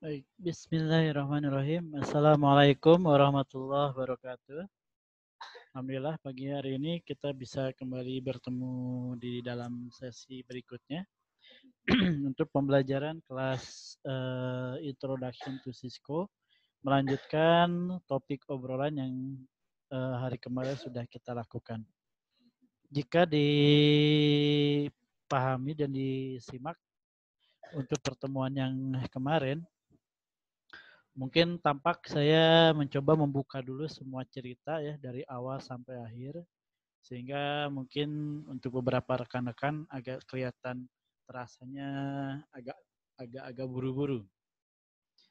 Baik, bismillahirrahmanirrahim. Assalamualaikum warahmatullahi wabarakatuh. Alhamdulillah pagi hari ini kita bisa kembali bertemu di dalam sesi berikutnya untuk pembelajaran kelas uh, Introduction to Cisco melanjutkan topik obrolan yang uh, hari kemarin sudah kita lakukan. Jika dipahami dan disimak untuk pertemuan yang kemarin mungkin tampak saya mencoba membuka dulu semua cerita ya dari awal sampai akhir sehingga mungkin untuk beberapa rekan-rekan agak kelihatan terasanya agak agak agak buru-buru.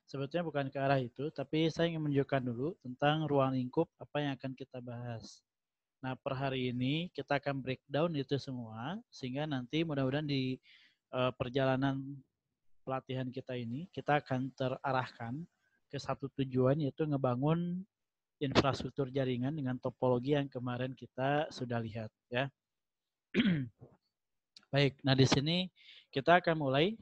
Sebetulnya bukan ke arah itu, tapi saya ingin menunjukkan dulu tentang ruang lingkup apa yang akan kita bahas. Nah, per hari ini kita akan breakdown itu semua sehingga nanti mudah-mudahan di eh, perjalanan pelatihan kita ini kita akan terarahkan ke satu tujuan yaitu ngebangun infrastruktur jaringan dengan topologi yang kemarin kita sudah lihat ya. Baik, nah di sini kita akan mulai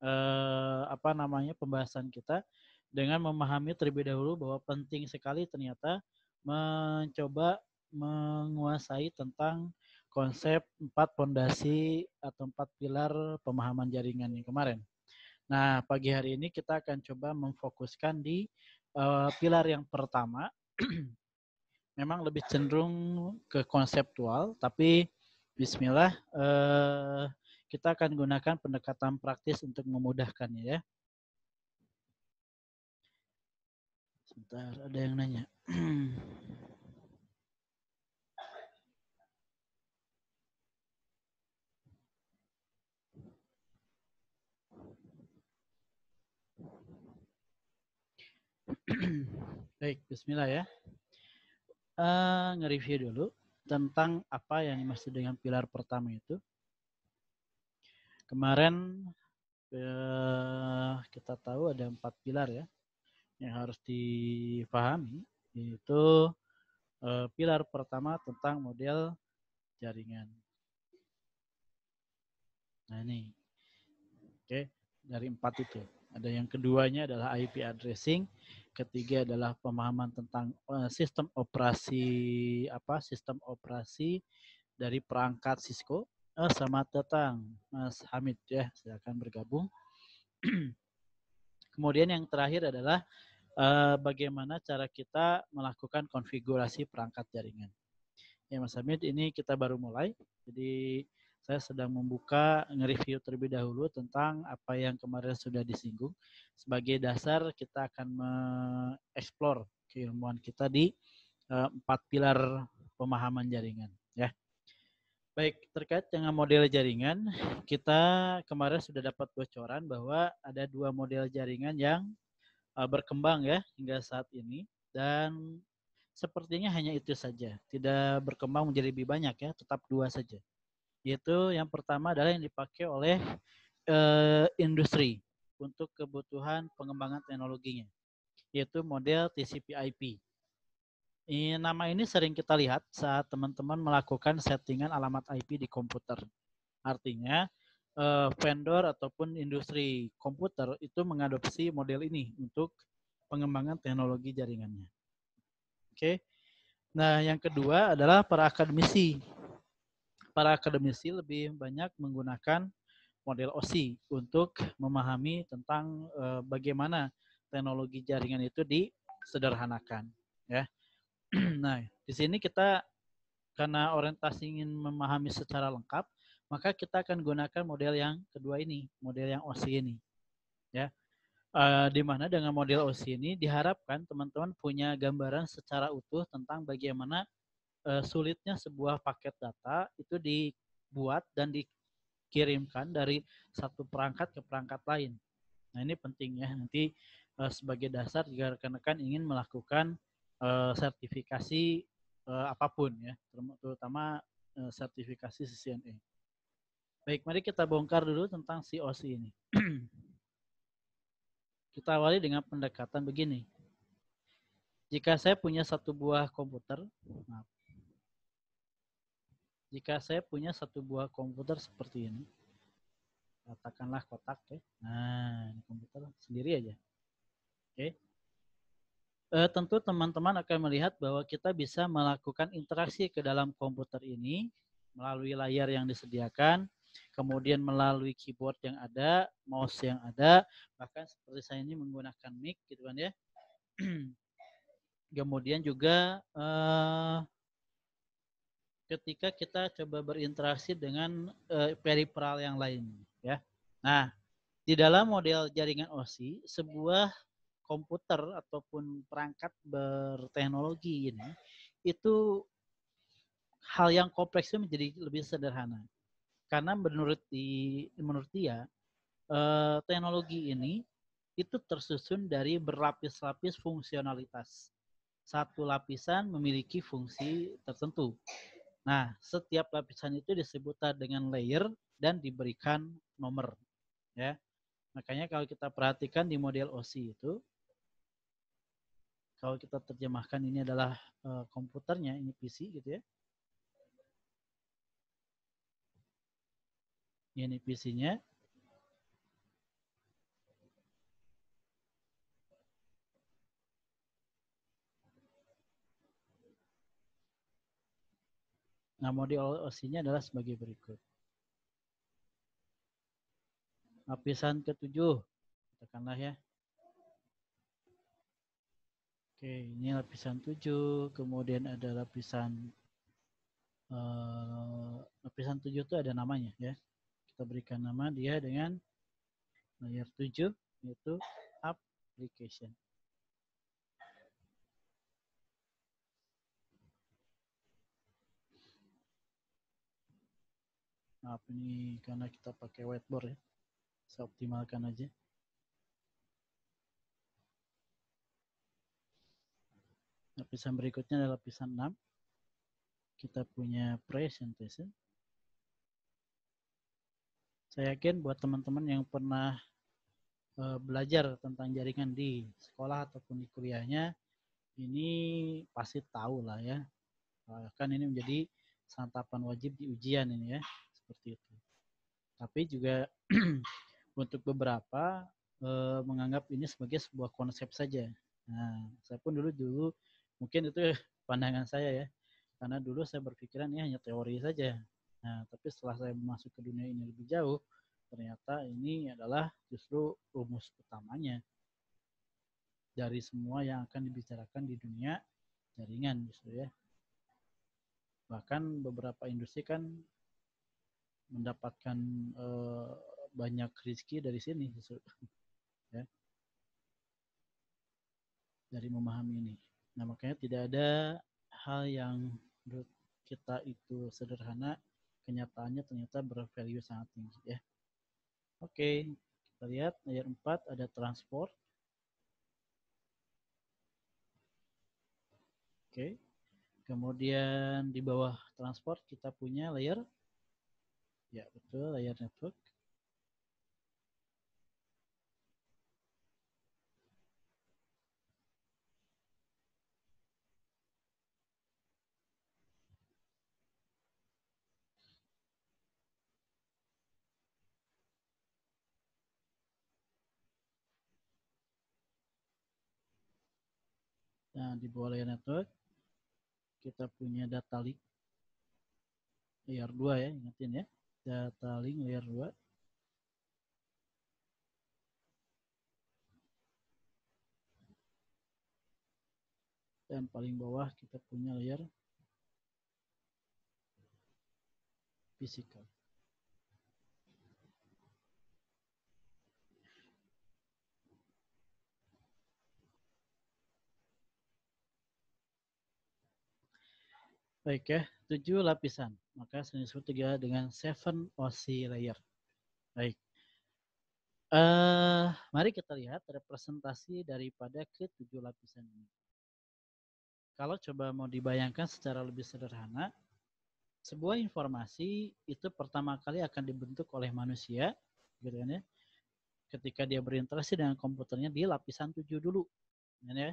eh, apa namanya pembahasan kita dengan memahami terlebih dahulu bahwa penting sekali ternyata mencoba menguasai tentang konsep empat pondasi atau empat pilar pemahaman jaringan yang kemarin. Nah, pagi hari ini kita akan coba memfokuskan di uh, pilar yang pertama. Memang lebih cenderung ke konseptual, tapi bismillah uh, kita akan gunakan pendekatan praktis untuk memudahkannya ya. Sebentar, ada yang nanya. Baik, bismillah ya. Uh, nge-review dulu tentang apa yang dimaksud dengan pilar pertama itu. Kemarin uh, kita tahu ada empat pilar ya yang harus dipahami, yaitu uh, pilar pertama tentang model jaringan. Nah ini, oke, okay. dari empat itu. Ada yang keduanya adalah IP addressing, ketiga adalah pemahaman tentang eh, sistem operasi apa sistem operasi dari perangkat Cisco. Uh, selamat datang Mas Hamid ya, silakan bergabung. Kemudian yang terakhir adalah uh, bagaimana cara kita melakukan konfigurasi perangkat jaringan. Ya Mas Hamid, ini kita baru mulai. Jadi saya sedang membuka nge-review terlebih dahulu tentang apa yang kemarin sudah disinggung. Sebagai dasar kita akan mengeksplor keilmuan kita di eh, empat pilar pemahaman jaringan. Ya. Baik, terkait dengan model jaringan, kita kemarin sudah dapat bocoran bahwa ada dua model jaringan yang eh, berkembang ya hingga saat ini dan sepertinya hanya itu saja, tidak berkembang menjadi lebih banyak ya, tetap dua saja yaitu yang pertama adalah yang dipakai oleh uh, industri untuk kebutuhan pengembangan teknologinya, yaitu model TCP/IP. Nama ini sering kita lihat saat teman-teman melakukan settingan alamat IP di komputer. Artinya, eh, vendor ataupun industri komputer itu mengadopsi model ini untuk pengembangan teknologi jaringannya. Oke. Nah, yang kedua adalah para akademisi para akademisi lebih banyak menggunakan model OSI untuk memahami tentang eh, bagaimana teknologi jaringan itu disederhanakan ya. nah, di sini kita karena orientasi ingin memahami secara lengkap, maka kita akan gunakan model yang kedua ini, model yang OSI ini. Ya. Uh, di mana dengan model OSI ini diharapkan teman-teman punya gambaran secara utuh tentang bagaimana uh, sulitnya sebuah paket data itu dibuat dan dikirimkan dari satu perangkat ke perangkat lain. Nah ini penting ya nanti uh, sebagai dasar jika rekan-rekan ingin melakukan uh, sertifikasi uh, apapun ya, terutama uh, sertifikasi CCNA. E. Baik, mari kita bongkar dulu tentang COC ini. kita awali dengan pendekatan begini. Jika saya punya satu buah komputer, maaf, jika saya punya satu buah komputer seperti ini, katakanlah kotak ya. Nah, ini komputer sendiri aja. Oke. E, tentu teman-teman akan melihat bahwa kita bisa melakukan interaksi ke dalam komputer ini melalui layar yang disediakan, kemudian melalui keyboard yang ada, mouse yang ada, bahkan seperti saya ini menggunakan mic gitu kan ya. Kemudian juga eh, ketika kita coba berinteraksi dengan uh, peripheral yang lain ya. Nah, di dalam model jaringan OSI, sebuah komputer ataupun perangkat berteknologi ini itu hal yang kompleksnya menjadi lebih sederhana. Karena menurut di menurut dia uh, teknologi ini itu tersusun dari berlapis-lapis fungsionalitas. Satu lapisan memiliki fungsi tertentu. Nah, setiap lapisan itu disebut dengan layer dan diberikan nomor. Ya. Makanya kalau kita perhatikan di model OC itu, kalau kita terjemahkan ini adalah eh, komputernya, ini PC gitu ya. Ini PC-nya. Nah, model OC-nya adalah sebagai berikut. Lapisan ketujuh, katakanlah ya. Oke, ini lapisan 7, kemudian ada lapisan uh, lapisan 7 itu ada namanya ya. Kita berikan nama dia dengan layer 7 yaitu application. apa ini karena kita pakai whiteboard ya saya optimalkan aja lapisan berikutnya adalah lapisan 6 kita punya presentation saya yakin buat teman-teman yang pernah eh, belajar tentang jaringan di sekolah ataupun di kuliahnya ini pasti tahu lah ya eh, kan ini menjadi santapan wajib di ujian ini ya seperti itu. Tapi juga untuk beberapa e, menganggap ini sebagai sebuah konsep saja. Nah, saya pun dulu dulu mungkin itu pandangan saya ya. Karena dulu saya berpikiran ini hanya teori saja. Nah, tapi setelah saya masuk ke dunia ini lebih jauh, ternyata ini adalah justru rumus utamanya dari semua yang akan dibicarakan di dunia jaringan justru gitu ya. Bahkan beberapa industri kan mendapatkan uh, banyak rezeki dari sini ya dari memahami ini nah makanya tidak ada hal yang menurut kita itu sederhana kenyataannya ternyata bervalue sangat tinggi ya oke kita lihat ayat 4 ada transport oke okay. kemudian di bawah transport kita punya layer Ya betul layar network. Nah, di bawah layar network kita punya data link layer 2 ya, ingetin ya data link layer 2 dan paling bawah kita punya layer physical baik ya tujuh lapisan. Maka disebut juga dengan seven OC layer. Baik. Uh, mari kita lihat representasi daripada ketujuh lapisan ini. Kalau coba mau dibayangkan secara lebih sederhana, sebuah informasi itu pertama kali akan dibentuk oleh manusia, gitu kan ya, ketika dia berinteraksi dengan komputernya di lapisan tujuh dulu. Gitu kan ya.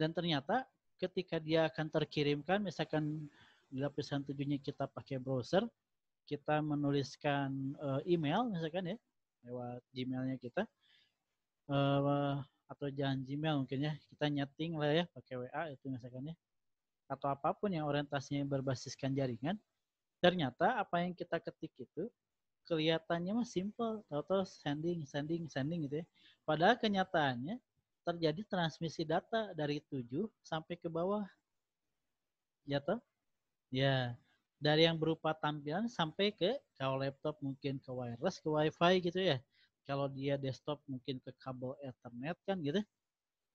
Dan ternyata ketika dia akan terkirimkan, misalkan di lapisan tujuhnya kita pakai browser, kita menuliskan uh, email misalkan ya lewat Gmailnya kita uh, atau jangan Gmail mungkin ya kita nyeting lah ya pakai WA itu misalkan ya atau apapun yang orientasinya berbasiskan jaringan ternyata apa yang kita ketik itu kelihatannya mah simple atau sending sending sending gitu ya padahal kenyataannya terjadi transmisi data dari tujuh sampai ke bawah ya toh Ya, dari yang berupa tampilan sampai ke kalau laptop mungkin ke wireless, ke wifi gitu ya. Kalau dia desktop mungkin ke kabel ethernet kan gitu.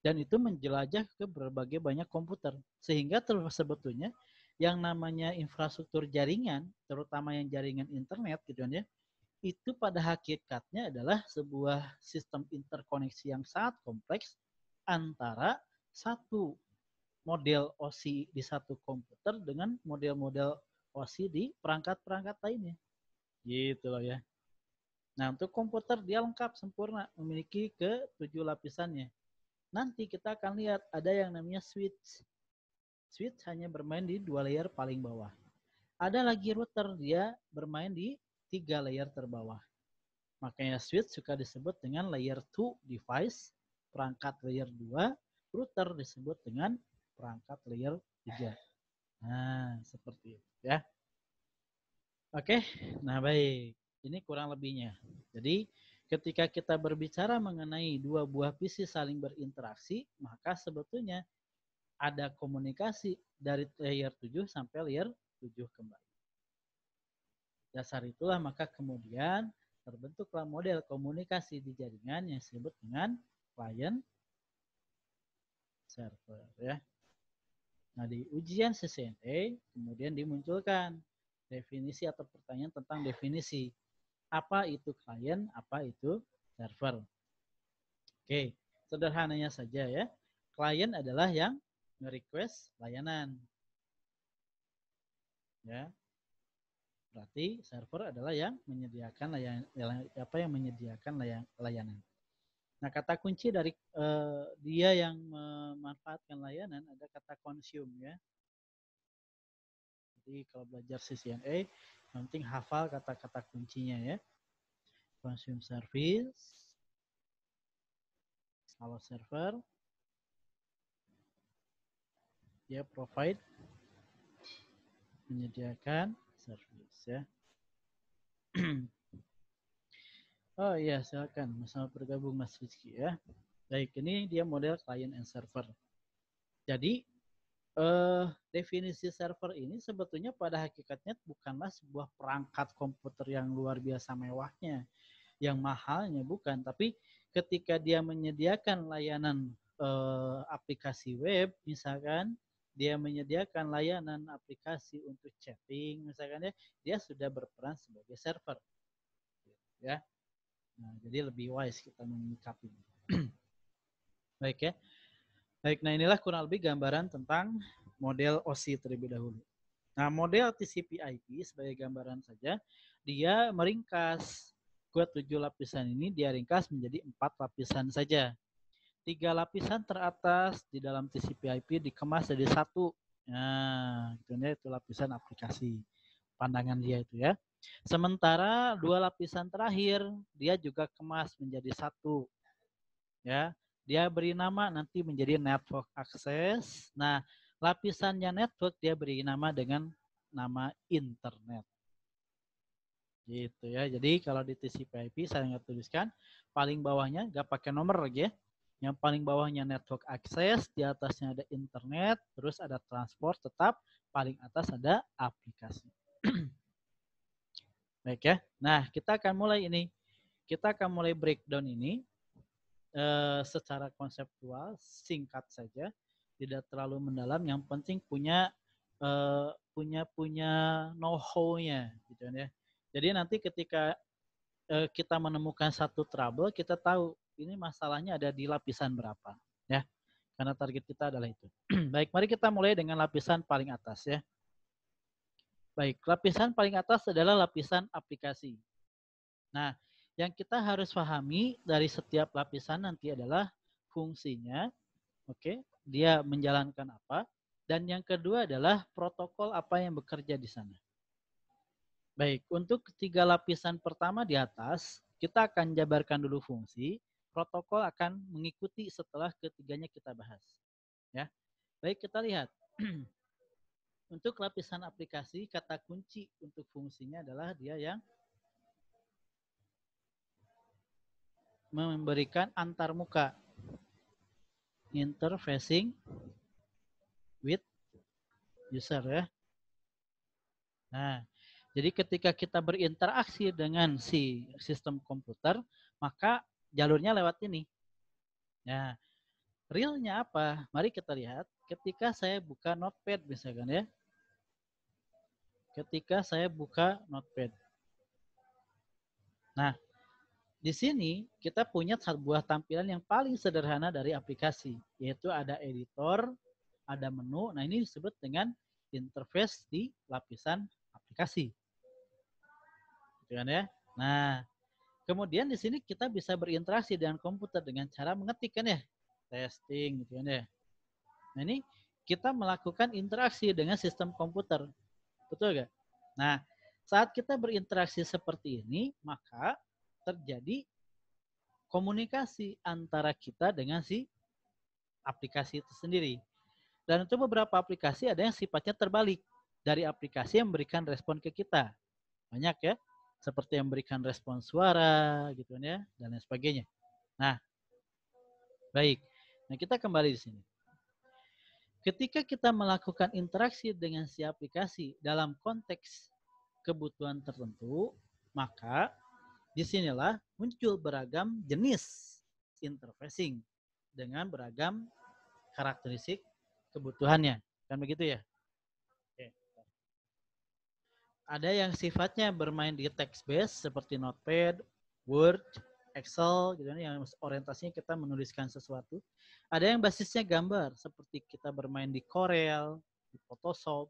Dan itu menjelajah ke berbagai banyak komputer. Sehingga sebetulnya yang namanya infrastruktur jaringan, terutama yang jaringan internet gitu kan ya, itu pada hakikatnya adalah sebuah sistem interkoneksi yang sangat kompleks antara satu model OC di satu komputer dengan model-model OSI di perangkat-perangkat lainnya. Gitu loh ya. Nah, untuk komputer dia lengkap sempurna, memiliki ke tujuh lapisannya. Nanti kita akan lihat ada yang namanya switch. Switch hanya bermain di dua layer paling bawah. Ada lagi router, dia bermain di tiga layer terbawah. Makanya switch suka disebut dengan layer 2 device, perangkat layer 2, router disebut dengan perangkat layer 3. Nah, seperti itu ya. Oke, nah baik. Ini kurang lebihnya. Jadi, ketika kita berbicara mengenai dua buah PC saling berinteraksi, maka sebetulnya ada komunikasi dari layer 7 sampai layer 7 kembali. Dasar itulah maka kemudian terbentuklah model komunikasi di jaringan yang disebut dengan client server ya. Nah, di ujian CCNA kemudian dimunculkan definisi atau pertanyaan tentang definisi. Apa itu klien, apa itu server. Oke, sederhananya saja ya. Klien adalah yang merequest layanan. Ya. Berarti server adalah yang menyediakan layanan apa yang menyediakan layanan. Nah, kata kunci dari uh, dia yang memanfaatkan layanan ada kata consume ya. Jadi kalau belajar CCNA, penting hafal kata-kata kuncinya ya. Consume service, kalau server, dia provide menyediakan service ya. Oh iya, silakan. Sama bergabung Mas Rizky ya. Baik, ini dia model client and server. Jadi, eh, definisi server ini sebetulnya pada hakikatnya bukanlah sebuah perangkat komputer yang luar biasa mewahnya, yang mahalnya bukan, tapi ketika dia menyediakan layanan eh, aplikasi web, misalkan dia menyediakan layanan aplikasi untuk chatting, misalkan ya, dia sudah berperan sebagai server. Ya, Nah, jadi lebih wise kita menyikapinya. Baik ya. Baik, nah inilah kurang lebih gambaran tentang model OC terlebih dahulu. Nah, model TCP/IP sebagai gambaran saja, dia meringkas ke tujuh lapisan ini dia ringkas menjadi empat lapisan saja. Tiga lapisan teratas di dalam TCP/IP dikemas jadi satu. Nah, itu lapisan aplikasi pandangan dia itu ya. Sementara dua lapisan terakhir dia juga kemas menjadi satu. Ya, dia beri nama nanti menjadi network access. Nah, lapisannya network dia beri nama dengan nama internet. Gitu ya. Jadi kalau di TCP/IP saya nggak tuliskan paling bawahnya nggak pakai nomor ya. Yang paling bawahnya network access, di atasnya ada internet, terus ada transport, tetap paling atas ada aplikasi. Baik ya. Nah, kita akan mulai ini. Kita akan mulai breakdown ini eh, secara konseptual, singkat saja, tidak terlalu mendalam. Yang penting punya eh, punya punya know-how-nya, gitu kan ya. Jadi nanti ketika eh, kita menemukan satu trouble, kita tahu ini masalahnya ada di lapisan berapa, ya. Karena target kita adalah itu. Baik, mari kita mulai dengan lapisan paling atas ya. Baik, lapisan paling atas adalah lapisan aplikasi. Nah, yang kita harus pahami dari setiap lapisan nanti adalah fungsinya, oke, okay, dia menjalankan apa, dan yang kedua adalah protokol apa yang bekerja di sana. Baik, untuk ketiga lapisan pertama di atas, kita akan jabarkan dulu fungsi, protokol akan mengikuti setelah ketiganya kita bahas. Ya. Baik, kita lihat. Untuk lapisan aplikasi, kata kunci untuk fungsinya adalah dia yang memberikan antar muka. Interfacing with user ya. Nah, jadi ketika kita berinteraksi dengan si sistem komputer, maka jalurnya lewat ini. Nah, realnya apa? Mari kita lihat ketika saya buka notepad misalkan ya ketika saya buka notepad. Nah, di sini kita punya sebuah tampilan yang paling sederhana dari aplikasi, yaitu ada editor, ada menu. Nah, ini disebut dengan interface di lapisan aplikasi. Gitu kan ya? Nah, kemudian di sini kita bisa berinteraksi dengan komputer dengan cara mengetik kan ya? Testing gitu kan ya. Nah, ini kita melakukan interaksi dengan sistem komputer. Betul gak? Nah, saat kita berinteraksi seperti ini, maka terjadi komunikasi antara kita dengan si aplikasi itu sendiri. Dan untuk beberapa aplikasi ada yang sifatnya terbalik dari aplikasi yang memberikan respon ke kita. Banyak ya, seperti yang memberikan respon suara gitu kan ya dan lain sebagainya. Nah, baik. Nah, kita kembali di sini. Ketika kita melakukan interaksi dengan si aplikasi dalam konteks kebutuhan tertentu, maka disinilah muncul beragam jenis interfacing dengan beragam karakteristik kebutuhannya. Kan begitu ya? Ada yang sifatnya bermain di text-based seperti Notepad, Word, Excel gitu kan, yang orientasinya kita menuliskan sesuatu. Ada yang basisnya gambar seperti kita bermain di Corel, di Photoshop.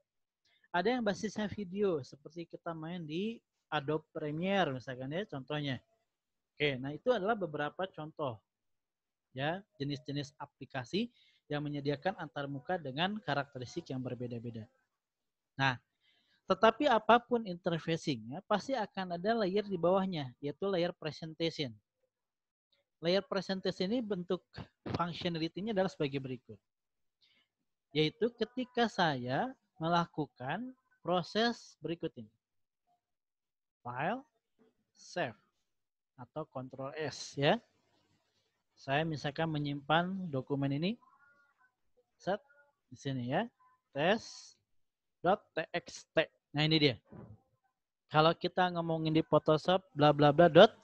Ada yang basisnya video seperti kita main di Adobe Premiere misalkan ya contohnya. Oke, nah itu adalah beberapa contoh ya jenis-jenis aplikasi yang menyediakan antarmuka dengan karakteristik yang berbeda-beda. Nah, tetapi apapun interfacingnya pasti akan ada layer di bawahnya, yaitu layer presentation. Layer percentage ini bentuk functionality-nya adalah sebagai berikut. Yaitu ketika saya melakukan proses berikut ini. File, save, atau control S ya. Saya misalkan menyimpan dokumen ini. Set, di sini ya. Test.txt. Nah ini dia. Kalau kita ngomongin di Photoshop, bla bla bla dot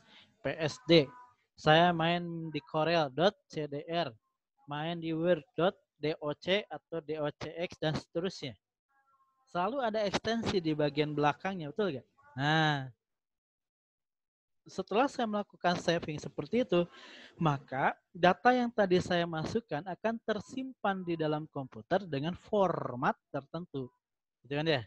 PSD. Saya main di Corel.cdr, main di Word.doc atau docx dan seterusnya. Selalu ada ekstensi di bagian belakangnya, betul gak? Nah, setelah saya melakukan saving seperti itu, maka data yang tadi saya masukkan akan tersimpan di dalam komputer dengan format tertentu. Gitu kan ya?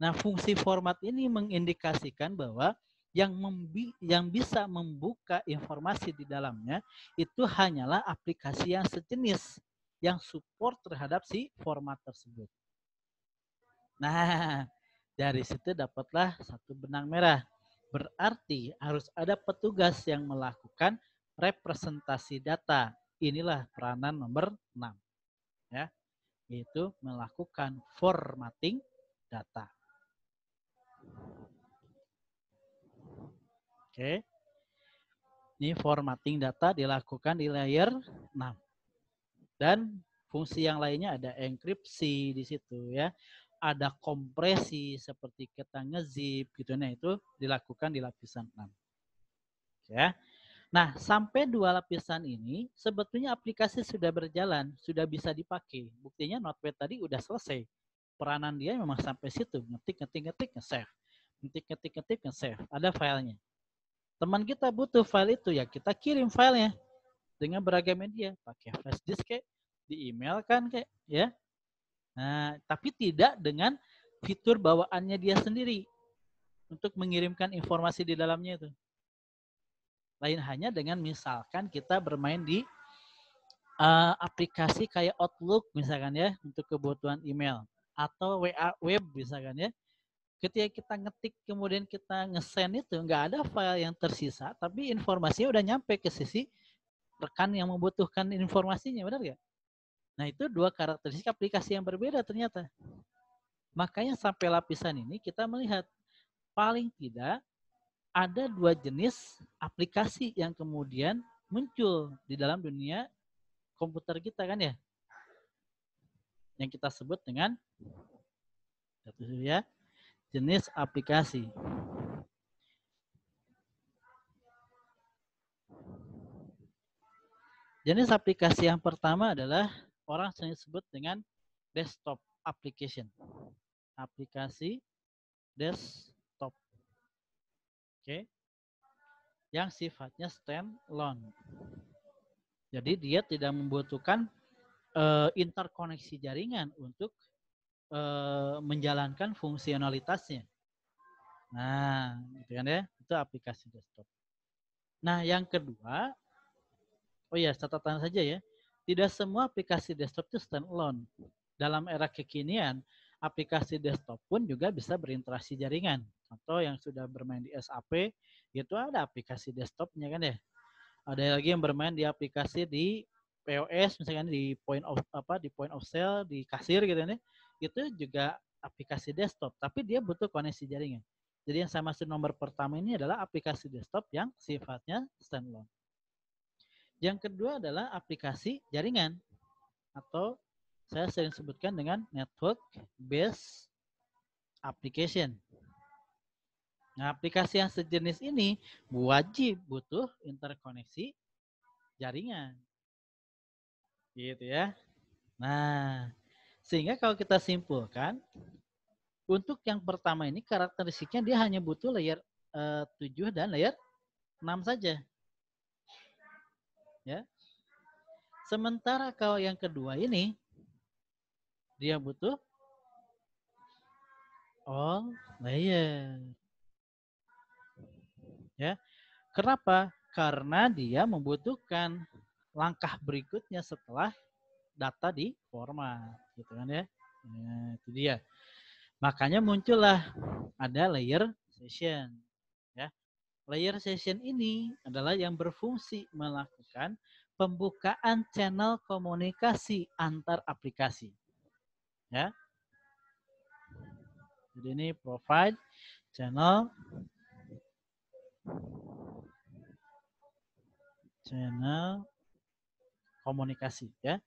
Nah, fungsi format ini mengindikasikan bahwa yang membi yang bisa membuka informasi di dalamnya itu hanyalah aplikasi yang sejenis yang support terhadap si format tersebut. Nah, dari situ dapatlah satu benang merah. Berarti harus ada petugas yang melakukan representasi data. Inilah peranan nomor 6. Ya, yaitu melakukan formatting data. Oke. Ini formatting data dilakukan di layer 6. Dan fungsi yang lainnya ada enkripsi di situ ya. Ada kompresi seperti kita ngezip gitu nah itu dilakukan di lapisan 6. Ya. Nah, sampai dua lapisan ini sebetulnya aplikasi sudah berjalan, sudah bisa dipakai. Buktinya Notepad tadi udah selesai. Peranan dia memang sampai situ, ngetik, ngetik, ngetik, nge-save. Ngetik, ngetik, ngetik, nge-save. Ada filenya teman kita butuh file itu ya kita kirim filenya dengan beragam media pakai flash disk kayak di email kan kayak ya nah tapi tidak dengan fitur bawaannya dia sendiri untuk mengirimkan informasi di dalamnya itu lain hanya dengan misalkan kita bermain di uh, aplikasi kayak Outlook misalkan ya untuk kebutuhan email atau WA web misalkan ya ketika kita ngetik kemudian kita ngesend itu nggak ada file yang tersisa tapi informasinya udah nyampe ke sisi rekan yang membutuhkan informasinya benar nggak? Nah itu dua karakteristik aplikasi yang berbeda ternyata. Makanya sampai lapisan ini kita melihat paling tidak ada dua jenis aplikasi yang kemudian muncul di dalam dunia komputer kita kan ya. Yang kita sebut dengan satu ya jenis aplikasi. Jenis aplikasi yang pertama adalah orang sering sebut dengan desktop application. Aplikasi desktop. Oke. Okay. Yang sifatnya stand alone. Jadi dia tidak membutuhkan uh, interkoneksi jaringan untuk e, menjalankan fungsionalitasnya. Nah, gitu kan ya, itu aplikasi desktop. Nah, yang kedua, oh ya catatan saja ya, tidak semua aplikasi desktop itu standalone. Dalam era kekinian, aplikasi desktop pun juga bisa berinteraksi jaringan. Contoh yang sudah bermain di SAP, itu ada aplikasi desktopnya kan ya. Ada lagi yang bermain di aplikasi di POS misalkan di point of apa di point of sale di kasir gitu nih. Kan ya itu juga aplikasi desktop, tapi dia butuh koneksi jaringan. Jadi yang saya maksud nomor pertama ini adalah aplikasi desktop yang sifatnya standalone. Yang kedua adalah aplikasi jaringan atau saya sering sebutkan dengan network based application. Nah, aplikasi yang sejenis ini wajib butuh interkoneksi jaringan. Gitu ya. Nah, sehingga kalau kita simpulkan, untuk yang pertama ini karakteristiknya dia hanya butuh layer eh, uh, 7 dan layer 6 saja. Ya. Sementara kalau yang kedua ini dia butuh all layer. Ya. Kenapa? Karena dia membutuhkan langkah berikutnya setelah data di format gitu kan ya. Nah, itu dia. Makanya muncullah ada layer session. Ya. Layer session ini adalah yang berfungsi melakukan pembukaan channel komunikasi antar aplikasi. Ya. Jadi ini provide channel channel komunikasi ya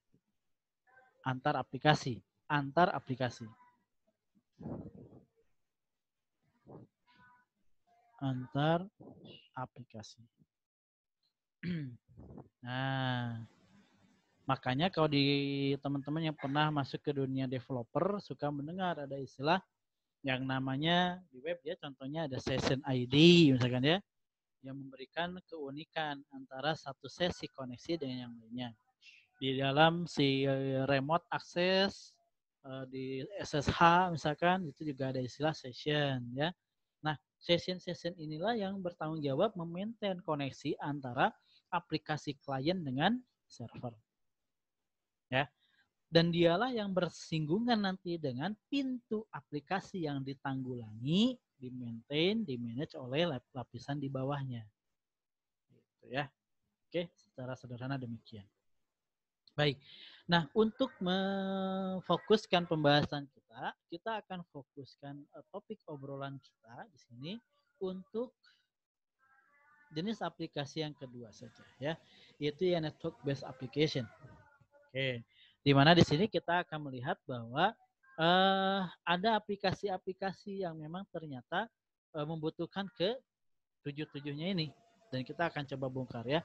antar aplikasi, antar aplikasi. Antar aplikasi. Nah, makanya kalau di teman-teman yang pernah masuk ke dunia developer suka mendengar ada istilah yang namanya di web ya contohnya ada session ID misalkan ya yang memberikan keunikan antara satu sesi koneksi dengan yang lainnya di dalam si eh, remote access eh, di SSH misalkan itu juga ada istilah session ya. Nah, session-session inilah yang bertanggung jawab memaintain koneksi antara aplikasi klien dengan server. Ya. Dan dialah yang bersinggungan nanti dengan pintu aplikasi yang ditanggulangi, di maintain di manage oleh lapisan di bawahnya. Gitu ya. Oke, secara sederhana demikian. Baik. Nah, untuk memfokuskan pembahasan kita, kita akan fokuskan eh, topik obrolan kita di sini untuk jenis aplikasi yang kedua saja ya, yaitu yang network based application. Oke. Di mana di sini kita akan melihat bahwa eh, ada aplikasi-aplikasi yang memang ternyata eh, membutuhkan ke tujuh-tujuhnya ini dan kita akan coba bongkar ya.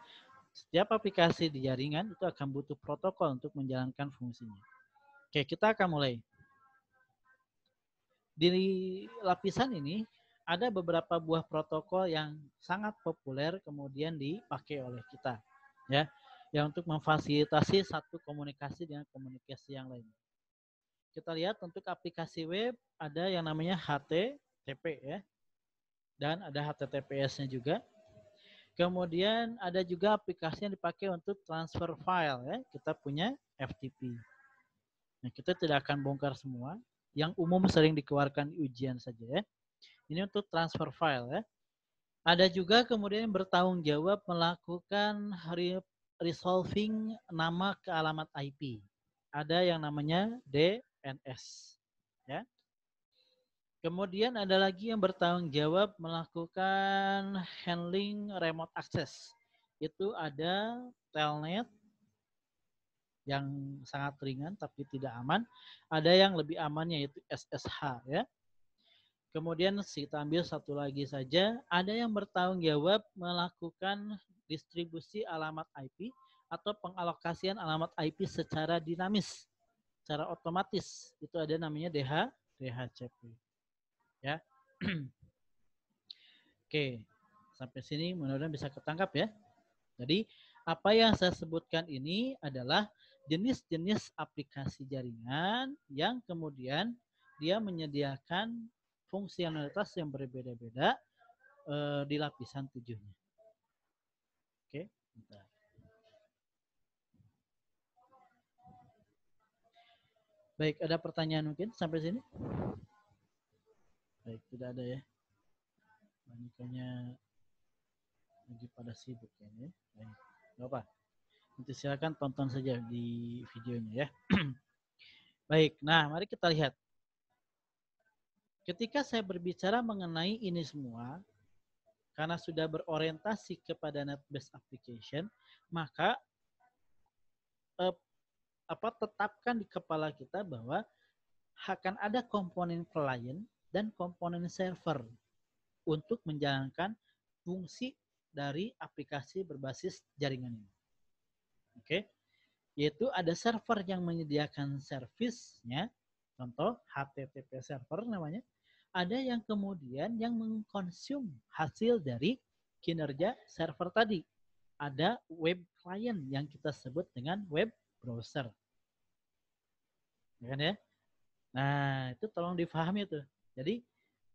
Setiap aplikasi di jaringan itu akan butuh protokol untuk menjalankan fungsinya. Oke, kita akan mulai. Di lapisan ini ada beberapa buah protokol yang sangat populer kemudian dipakai oleh kita ya ya untuk memfasilitasi satu komunikasi dengan komunikasi yang lain. Kita lihat untuk aplikasi web ada yang namanya HTTP ya. Dan ada HTTPS-nya juga. Kemudian ada juga aplikasi yang dipakai untuk transfer file ya. Kita punya FTP. Nah, kita tidak akan bongkar semua. Yang umum sering dikeluarkan di ujian saja ya. Ini untuk transfer file ya. Ada juga kemudian yang bertanggung jawab melakukan resolving nama ke alamat IP. Ada yang namanya DNS ya. Kemudian ada lagi yang bertanggung jawab melakukan handling remote access. Itu ada telnet yang sangat ringan tapi tidak aman. Ada yang lebih aman yaitu SSH ya. Kemudian kita ambil satu lagi saja, ada yang bertanggung jawab melakukan distribusi alamat IP atau pengalokasian alamat IP secara dinamis, secara otomatis. Itu ada namanya DH, DHCP. Oke, sampai sini mudah-mudahan bisa ketangkap ya. Jadi, apa yang saya sebutkan ini adalah jenis-jenis aplikasi jaringan yang kemudian dia menyediakan fungsionalitas yang berbeda-beda e, di lapisan tujuhnya. Oke, bentar. Baik, ada pertanyaan mungkin sampai sini? Baik, tidak ada ya. manikanya lagi pada sibuk ya. Ini. Baik, nggak apa. Nanti silakan tonton saja di videonya ya. Baik, nah mari kita lihat. Ketika saya berbicara mengenai ini semua, karena sudah berorientasi kepada net-based application, maka eh, apa tetapkan di kepala kita bahwa akan ada komponen klien dan komponen server untuk menjalankan fungsi dari aplikasi berbasis jaringan ini. Oke. Okay? Yaitu ada server yang menyediakan servisnya, contoh HTTP server namanya. Ada yang kemudian yang mengkonsum hasil dari kinerja server tadi. Ada web client yang kita sebut dengan web browser. Ya kan ya? Nah, itu tolong difahami tuh. Jadi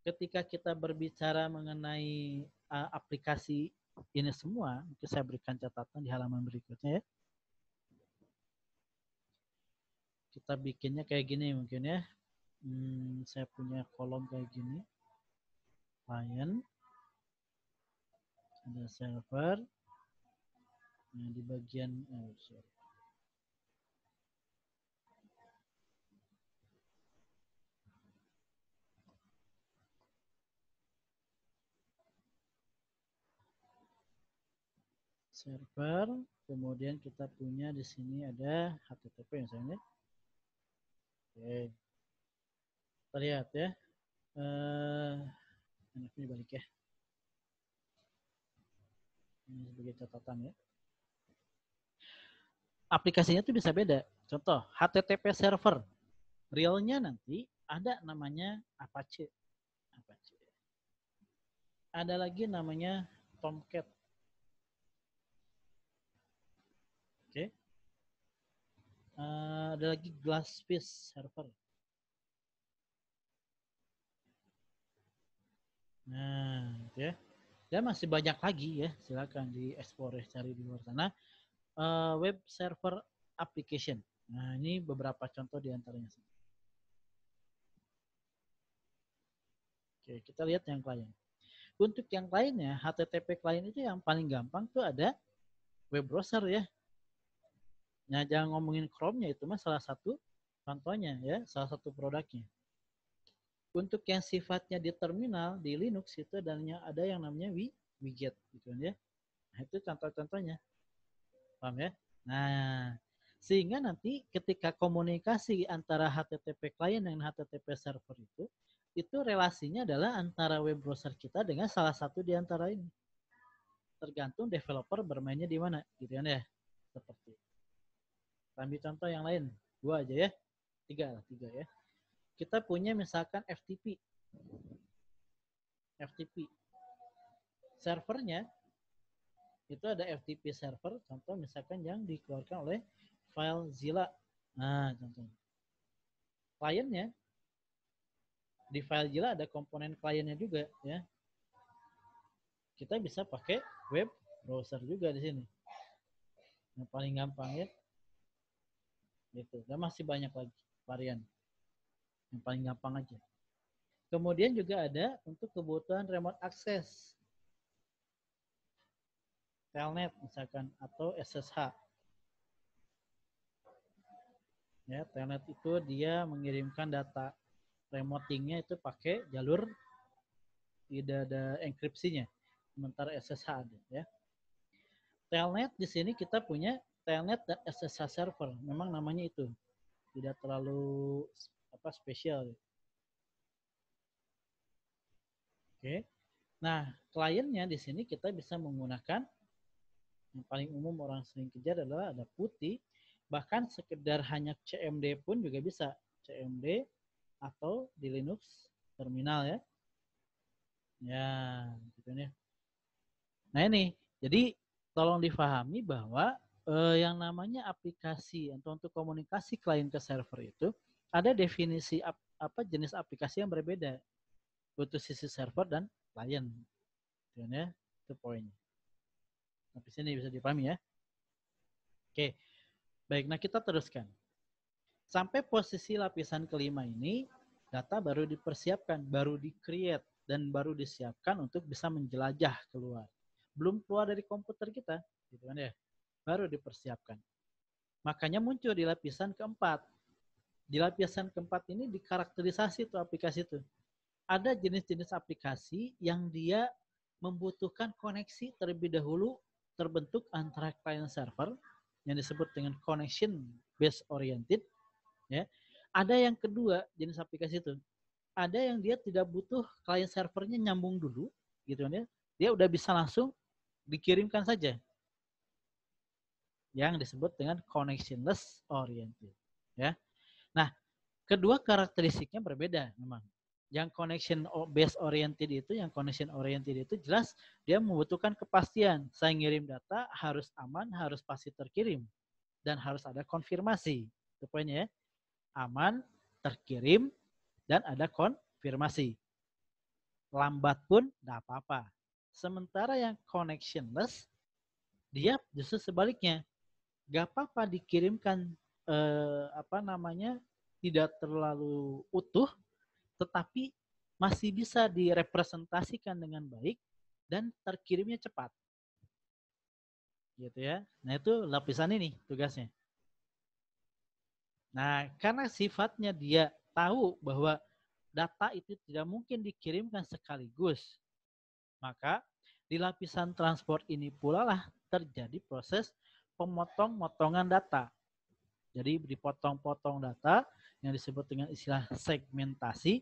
ketika kita berbicara mengenai uh, aplikasi ini semua, mungkin saya berikan catatan di halaman berikutnya ya. Kita bikinnya kayak gini mungkin ya. Hmm, saya punya kolom kayak gini. Client. Ada server. Nah, di bagian, oh, sorry. server, kemudian kita punya di sini ada HTTP misalnya. Oke. Kita lihat ya. Eh, enaknya balik ya. Ini sebagai catatan ya. Aplikasinya itu bisa beda. Contoh, HTTP server. Realnya nanti ada namanya Apache. Apache. Ada lagi namanya Tomcat. Eh, ada lagi Glassfish server. Nah, ya. Dan masih banyak lagi ya, silakan di explore cari di luar sana. Uh, web server application. Nah, ini beberapa contoh di antaranya. Oke, kita lihat yang klien. Untuk yang lainnya, HTTP klien itu yang paling gampang tuh ada web browser ya. Nah, jangan ngomongin Chrome-nya itu mah salah satu contohnya ya, salah satu produknya. Untuk yang sifatnya di terminal di Linux itu adanya ada yang namanya widget gitu kan, ya. Nah, itu contoh-contohnya. Paham ya? Nah, sehingga nanti ketika komunikasi antara HTTP client dengan HTTP server itu itu relasinya adalah antara web browser kita dengan salah satu di antara ini. Tergantung developer bermainnya di mana, gitu kan ya. Seperti itu. Ambil contoh yang lain. Dua aja ya. Tiga lah, tiga ya. Kita punya misalkan FTP. FTP. Servernya itu ada FTP server, contoh misalkan yang dikeluarkan oleh file Zilla. Nah, contoh, Kliennya di file Zilla ada komponen kliennya juga ya. Kita bisa pakai web browser juga di sini. Yang paling gampang ya, Gitu. Dan masih banyak lagi varian. Yang paling gampang aja. Kemudian juga ada untuk kebutuhan remote access. Telnet misalkan atau SSH. Ya, telnet itu dia mengirimkan data remotingnya itu pakai jalur tidak ada enkripsinya. Sementara SSH ada ya. Telnet di sini kita punya telnet dan SSH server. Memang namanya itu. Tidak terlalu apa spesial. Oke. Nah, kliennya di sini kita bisa menggunakan yang paling umum orang sering kejar adalah ada putih. Bahkan sekedar hanya CMD pun juga bisa. CMD atau di Linux terminal ya. Ya, gitu nih. Nah ini, jadi tolong difahami bahwa eh, yang namanya aplikasi atau untuk komunikasi klien ke server itu ada definisi ap, apa jenis aplikasi yang berbeda untuk sisi server dan klien. Dan gitu ya, itu poinnya. Tapi sini bisa dipahami ya. Oke. Baik, nah kita teruskan. Sampai posisi lapisan kelima ini, data baru dipersiapkan, baru di-create, dan baru disiapkan untuk bisa menjelajah keluar. Belum keluar dari komputer kita, gitu kan ya baru dipersiapkan. Makanya muncul di lapisan keempat. Di lapisan keempat ini dikarakterisasi tuh aplikasi itu. Ada jenis-jenis aplikasi yang dia membutuhkan koneksi terlebih dahulu terbentuk antara client server yang disebut dengan connection based oriented ya. Ada yang kedua jenis aplikasi itu. Ada yang dia tidak butuh client servernya nyambung dulu gitu kan ya. Dia udah bisa langsung dikirimkan saja yang disebut dengan connectionless oriented. Ya. Nah, kedua karakteristiknya berbeda memang. Yang connection based oriented itu, yang connection oriented itu jelas dia membutuhkan kepastian. Saya ngirim data harus aman, harus pasti terkirim dan harus ada konfirmasi. Itu poinnya ya. Aman, terkirim dan ada konfirmasi. Lambat pun tidak apa-apa. Sementara yang connectionless dia justru sebaliknya gak apa-apa dikirimkan eh, apa namanya tidak terlalu utuh, tetapi masih bisa direpresentasikan dengan baik dan terkirimnya cepat. Gitu ya. Nah, itu lapisan ini tugasnya. Nah, karena sifatnya dia tahu bahwa data itu tidak mungkin dikirimkan sekaligus, maka di lapisan transport ini pula lah terjadi proses pemotong-motongan data. Jadi dipotong-potong data yang disebut dengan istilah segmentasi.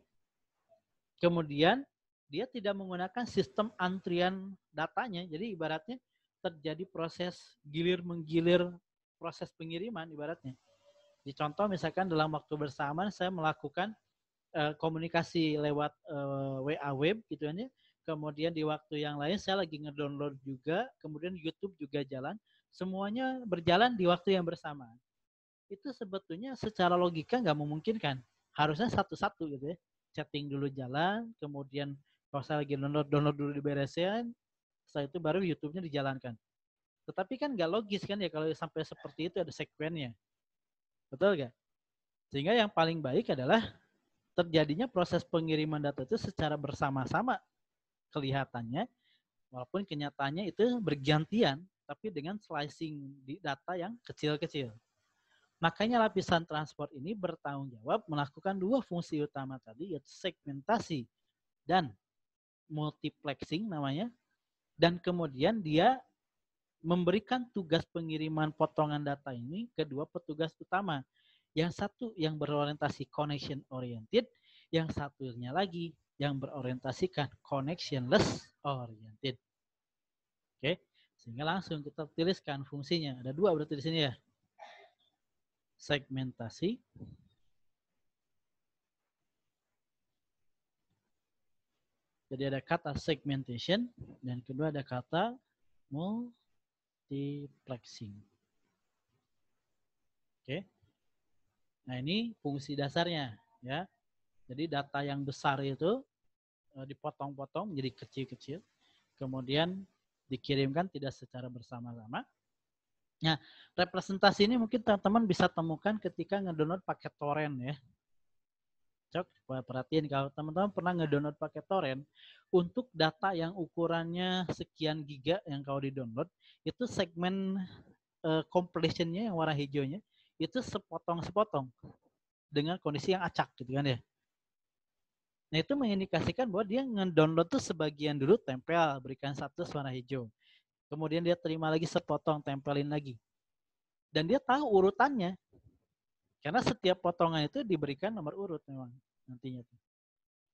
Kemudian dia tidak menggunakan sistem antrian datanya. Jadi ibaratnya terjadi proses gilir menggilir proses pengiriman ibaratnya. Di contoh misalkan dalam waktu bersamaan saya melakukan eh, komunikasi lewat eh, WA web gitu kan ya. Kemudian di waktu yang lain saya lagi ngedownload juga, kemudian YouTube juga jalan semuanya berjalan di waktu yang bersama. Itu sebetulnya secara logika nggak memungkinkan. Harusnya satu-satu gitu ya. Chatting dulu jalan, kemudian kalau lagi download, download dulu di diberesin, setelah itu baru YouTube-nya dijalankan. Tetapi kan nggak logis kan ya kalau sampai seperti itu ada sekuennya. Betul nggak? Sehingga yang paling baik adalah terjadinya proses pengiriman data itu secara bersama-sama kelihatannya, walaupun kenyataannya itu bergantian tapi dengan slicing di data yang kecil-kecil. Makanya lapisan transport ini bertanggung jawab melakukan dua fungsi utama tadi yaitu segmentasi dan multiplexing namanya. Dan kemudian dia memberikan tugas pengiriman potongan data ini ke dua petugas utama. Yang satu yang berorientasi connection oriented, yang satunya lagi yang berorientasikan connectionless oriented. Oke. Okay. Sehingga langsung kita tuliskan fungsinya. Ada dua berarti di sini ya. Segmentasi. Jadi ada kata segmentation dan kedua ada kata multiplexing. Oke. Nah, ini fungsi dasarnya ya. Jadi data yang besar itu eh, dipotong-potong jadi kecil-kecil. Kemudian dikirimkan tidak secara bersama-sama. Nah, representasi ini mungkin teman-teman bisa temukan ketika ngedownload paket torrent ya. Cok, perhatiin kalau teman-teman pernah ngedownload paket torrent, untuk data yang ukurannya sekian giga yang kau di-download, itu segmen uh, completion-nya yang warna hijaunya itu sepotong-sepotong dengan kondisi yang acak gitu kan ya. Nah itu mengindikasikan bahwa dia ngedownload tuh sebagian dulu tempel, berikan status warna hijau. Kemudian dia terima lagi sepotong, tempelin lagi. Dan dia tahu urutannya. Karena setiap potongan itu diberikan nomor urut memang nantinya.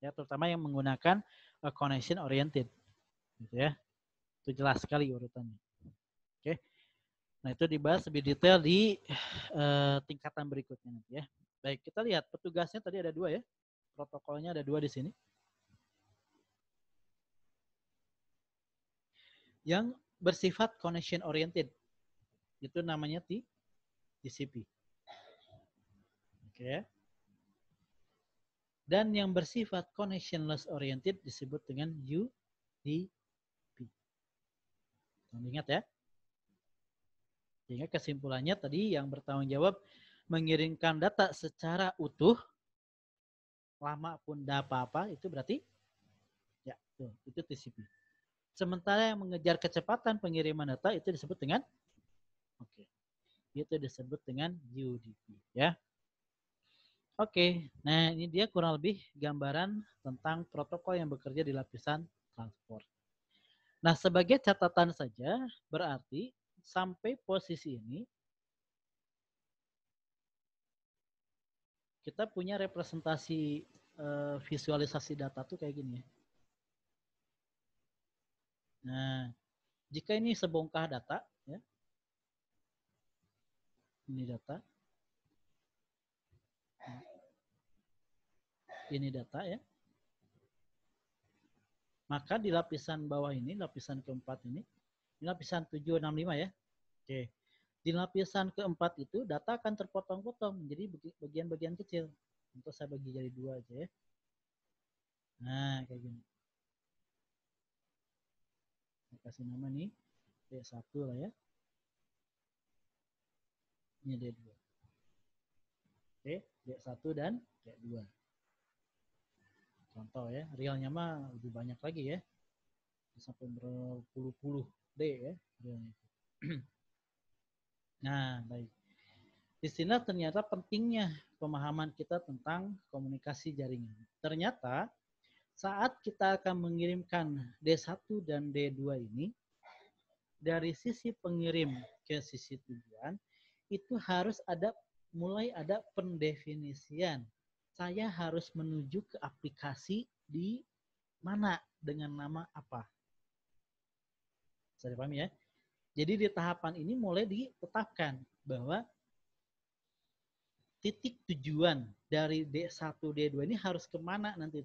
Ya, terutama yang menggunakan eh, connection oriented. Gitu ya. Itu jelas sekali urutannya. Oke. Nah, itu dibahas lebih detail di uh, tingkatan berikutnya nanti ya. Baik, kita lihat petugasnya tadi ada dua ya protokolnya ada dua di sini. Yang bersifat connection oriented. Itu namanya TCP. Oke. Dan yang bersifat connectionless oriented disebut dengan UDP. Kamu ingat ya? Sehingga kesimpulannya tadi yang bertanggung jawab mengirimkan data secara utuh lama pun tidak apa-apa, itu berarti ya tuh, itu TCP. Sementara yang mengejar kecepatan pengiriman data itu disebut dengan oke. Okay, itu disebut dengan UDP ya. Oke, okay, nah ini dia kurang lebih gambaran tentang protokol yang bekerja di lapisan transport. Nah, sebagai catatan saja berarti sampai posisi ini kita punya representasi uh, visualisasi data tuh kayak gini ya. Nah, jika ini sebongkah data ya. Ini data. ini data ya. Maka di lapisan bawah ini, lapisan keempat ini, ini lapisan 765 ya. Oke. Di lapisan keempat itu data akan terpotong-potong menjadi bagian-bagian kecil. Untuk saya bagi jadi dua aja ya. Nah, kayak gini. Saya kasih nama nih D1 lah ya. Ini D2. Oke, D1 dan D2. Contoh ya, realnya mah lebih banyak lagi ya. Sampai berpuluh-puluh D ya realnya. Nah, baik. di sini ternyata pentingnya pemahaman kita tentang komunikasi jaringan. Ternyata saat kita akan mengirimkan D1 dan D2 ini, dari sisi pengirim ke sisi tujuan, itu harus ada mulai ada pendefinisian. Saya harus menuju ke aplikasi di mana dengan nama apa. saya paham ya? Jadi di tahapan ini mulai ditetapkan bahwa titik tujuan dari D1, D2 ini harus kemana nanti.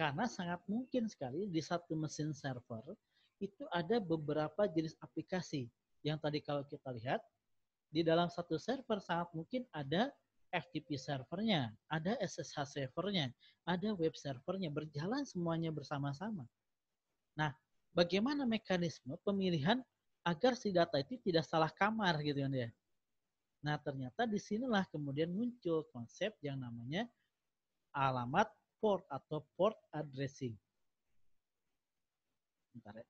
Karena sangat mungkin sekali di satu mesin server itu ada beberapa jenis aplikasi. Yang tadi kalau kita lihat, di dalam satu server sangat mungkin ada FTP servernya, ada SSH servernya, ada web servernya, berjalan semuanya bersama-sama. Nah, bagaimana mekanisme pemilihan agar si data itu tidak salah kamar gitu kan ya. Nah ternyata disinilah kemudian muncul konsep yang namanya alamat port atau port addressing. Bentar ya.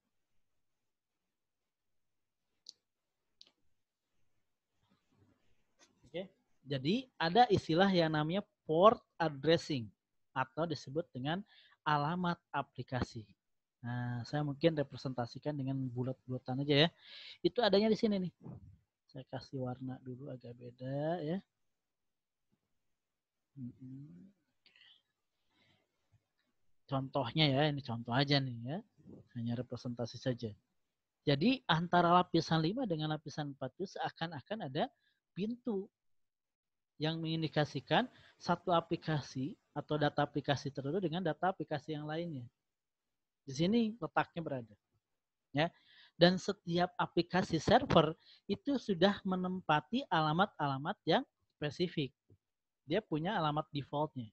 Oke, jadi ada istilah yang namanya port addressing atau disebut dengan alamat aplikasi. Nah, saya mungkin representasikan dengan bulat-bulatan aja ya. Itu adanya di sini nih. Saya kasih warna dulu agak beda ya. Contohnya ya, ini contoh aja nih ya. Hanya representasi saja. Jadi antara lapisan 5 dengan lapisan 4 itu seakan-akan ada pintu yang mengindikasikan satu aplikasi atau data aplikasi tertentu dengan data aplikasi yang lainnya. Di sini letaknya berada. Ya. Dan setiap aplikasi server itu sudah menempati alamat-alamat yang spesifik. Dia punya alamat defaultnya.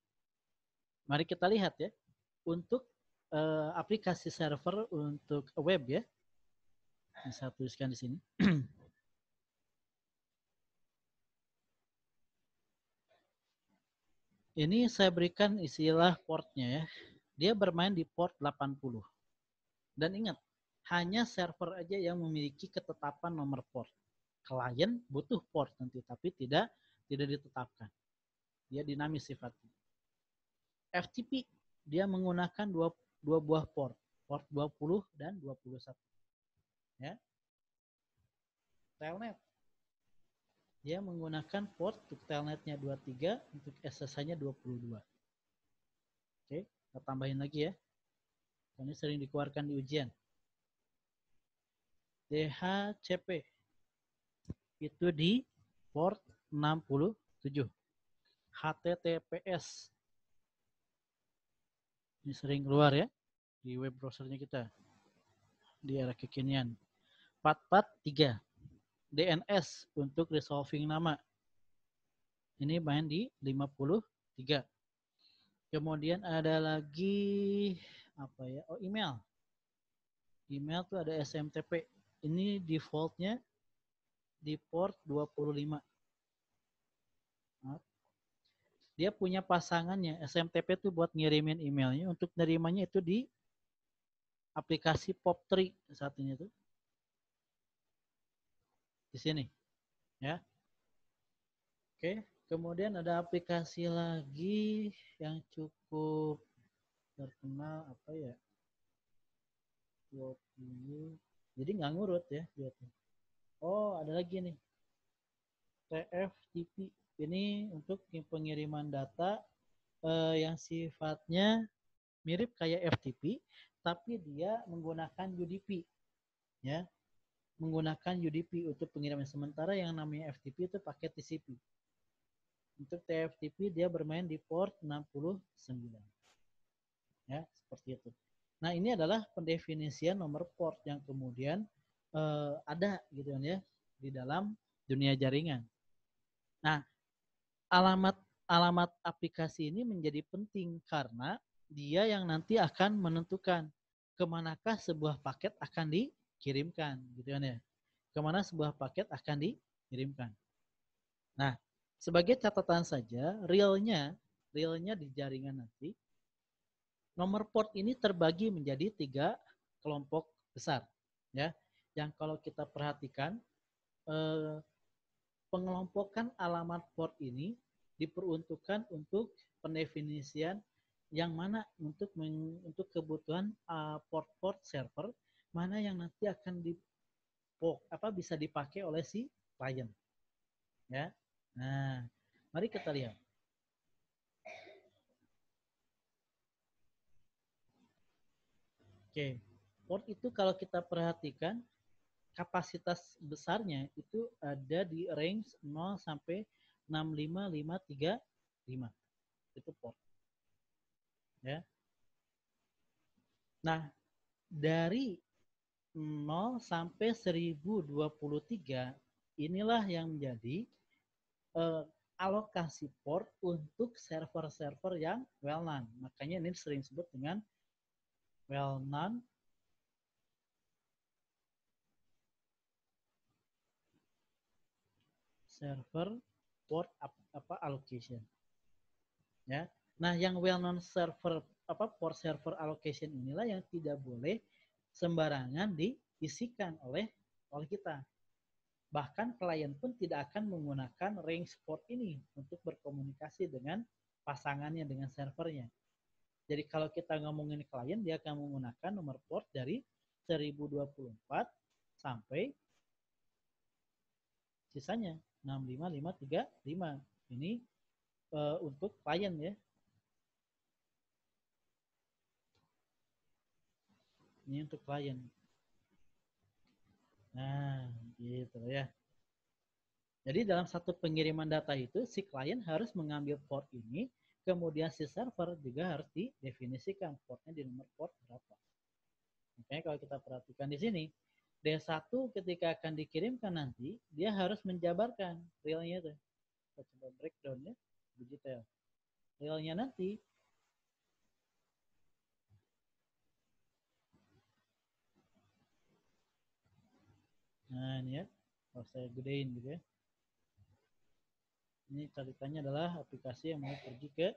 Mari kita lihat ya. Untuk eh, aplikasi server untuk web ya. Saya tuliskan di sini. Ini saya berikan istilah portnya ya. Dia bermain di port 80. Dan ingat, hanya server aja yang memiliki ketetapan nomor port. Klien butuh port nanti, tapi tidak tidak ditetapkan. Dia dinamis sifatnya. FTP, dia menggunakan dua, dua buah port. Port 20 dan 21. Ya. Telnet, dia menggunakan port untuk telnetnya 23, untuk SSH-nya 22. Oke. Okay. Kita tambahin lagi ya. Ini sering dikeluarkan di ujian. DHCP itu di port 67. HTTPS ini sering keluar ya di web browsernya kita di era kekinian. 443 DNS untuk resolving nama. Ini main di 53. Kemudian ada lagi apa ya? Oh, email. Email tuh ada SMTP. Ini defaultnya di port 25. dia punya pasangannya. SMTP tuh buat ngirimin emailnya. Untuk nerimanya itu di aplikasi POP3 saat ini tuh. Di sini. Ya. Oke. Okay. Kemudian ada aplikasi lagi yang cukup terkenal apa ya? Jadi nggak ngurut ya lihatnya. Oh, ada lagi nih. TFTP. Ini untuk pengiriman data eh, yang sifatnya mirip kayak FTP, tapi dia menggunakan UDP. Ya, menggunakan UDP untuk pengiriman sementara yang namanya FTP itu pakai TCP untuk TFTP dia bermain di port 69. Ya, seperti itu. Nah, ini adalah pendefinisian nomor port yang kemudian eh, ada gitu kan ya di dalam dunia jaringan. Nah, alamat alamat aplikasi ini menjadi penting karena dia yang nanti akan menentukan kemanakah sebuah paket akan dikirimkan gitu kan ya. Kemana sebuah paket akan dikirimkan. Nah, sebagai catatan saja, realnya, realnya di jaringan nanti, nomor port ini terbagi menjadi tiga kelompok besar. ya. Yang kalau kita perhatikan, eh, pengelompokan alamat port ini diperuntukkan untuk pendefinisian yang mana untuk meng, untuk kebutuhan eh, port-port server mana yang nanti akan di apa bisa dipakai oleh si client, ya Nah, mari kita lihat. Oke, port itu kalau kita perhatikan kapasitas besarnya itu ada di range 0 sampai 65535. Itu port. Ya. Nah, dari 0 sampai 1023 inilah yang menjadi eh, alokasi port untuk server-server yang well known Makanya ini sering disebut dengan well known server port apa, apa allocation. Ya. Nah, yang well known server apa port server allocation inilah yang tidak boleh sembarangan diisikan oleh oleh kita. Bahkan klien pun tidak akan menggunakan range port ini untuk berkomunikasi dengan pasangannya, dengan servernya. Jadi kalau kita ngomongin klien, dia akan menggunakan nomor port dari 1024 sampai sisanya 65535. Ini e, untuk klien ya. Ini untuk klien. Nah, gitu ya. Jadi dalam satu pengiriman data itu si klien harus mengambil port ini, kemudian si server juga harus didefinisikan portnya di nomor port berapa. Makanya kalau kita perhatikan di sini, D1 ketika akan dikirimkan nanti, dia harus menjabarkan realnya itu. Kita coba breakdownnya, begitu Realnya nanti Nah, ini ya. Kalau saya gedein gitu ya. Ini ceritanya adalah aplikasi yang mau pergi ke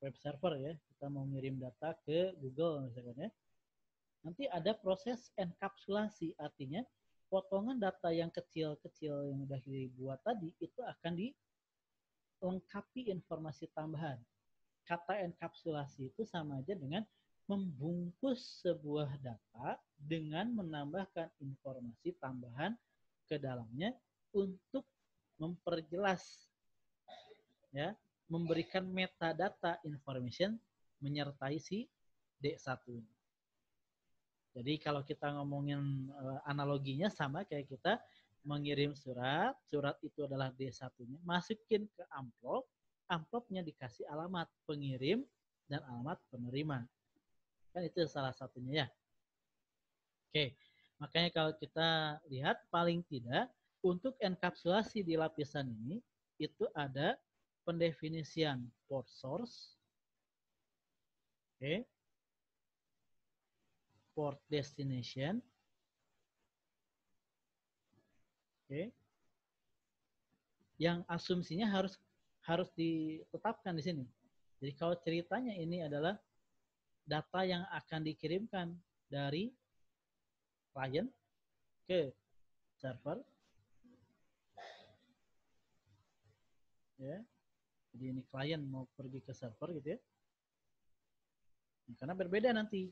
web server ya. Kita mau ngirim data ke Google misalkan ya. Nanti ada proses enkapsulasi, artinya potongan data yang kecil-kecil yang sudah dibuat tadi itu akan dilengkapi informasi tambahan. Kata enkapsulasi itu sama aja dengan membungkus sebuah data dengan menambahkan informasi tambahan ke dalamnya untuk memperjelas ya, memberikan metadata information menyertai si D1. Jadi kalau kita ngomongin eh, analoginya sama kayak kita mengirim surat, surat itu adalah D1-nya, masukin ke amplop, amplopnya dikasih alamat pengirim dan alamat penerima. Kan itu salah satunya ya. Oke, makanya kalau kita lihat paling tidak untuk enkapsulasi di lapisan ini itu ada pendefinisian port source, oke, port destination, oke, yang asumsinya harus harus ditetapkan di sini. Jadi kalau ceritanya ini adalah data yang akan dikirimkan dari client ke server. Ya. Jadi ini client mau pergi ke server gitu ya. Nah, karena berbeda nanti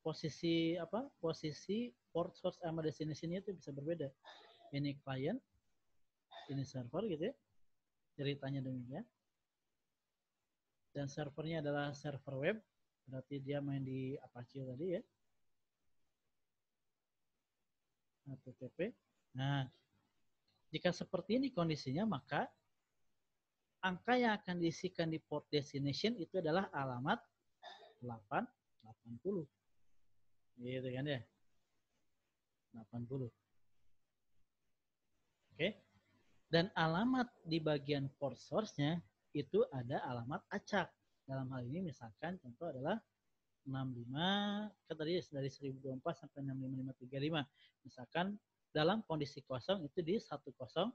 posisi apa? Posisi port source sama destination itu bisa berbeda. Ini client, ini server gitu ya. Ceritanya demikian. Dan servernya adalah server web Berarti dia main di Apache tadi ya. HTTP. Nah, jika seperti ini kondisinya, maka angka yang akan diisikan di port destination itu adalah alamat 880. Gitu kan ya? 80. Oke. Dan alamat di bagian port source-nya itu ada alamat acak. Dalam hal ini misalkan contoh adalah 65 kan tadi dari 1024 sampai 65535. Misalkan dalam kondisi kosong itu di 1025.